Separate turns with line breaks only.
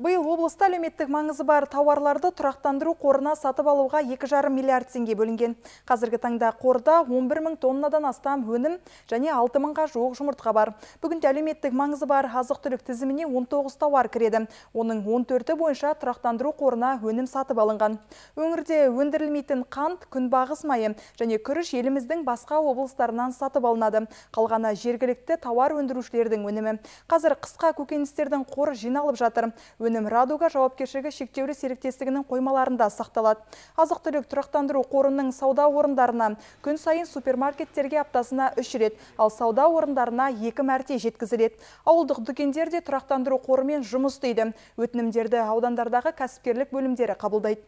Биыл облыста әлеуметтік маңызы бар тауарларды тұрақтандыру қорына сатып алуға 2,5 миллиард теңге бөлінген. Қазіргі таңда қорда 11 мың тоннадан астам өнім және 6000 мыңға жуық жұмыртқа бар. Бүгінде әлеуметтік маңызы бар азық-түлік тізіміне 19 тауар кіреді. Оның 14-і бойынша тұрақтандыру қорына өнім сатып алынған. Өңірде өндірілмейтін қант, күнбағыс майы және күріш еліміздің басқа облыстарынан сатып алынады. Қалғаны жергілікті тауар өндірушілердің өнімі. Қазір қысқа көкеністердің қоры жиналып жатыр өнім радуга жауапкершілігі шектеулі серіктестігінің қоймаларында сақталады азық түлік тұрақтандыру қорының сауда орындарына күн сайын супермаркеттерге аптасына үш рет ал сауда орындарына екі мәрте жеткізіледі ауылдық дүкендер тұрақтандыру қорымен жұмыс істейді өтінімдерді аудандардағы кәсіпкерлік бөлімдері қабылдайды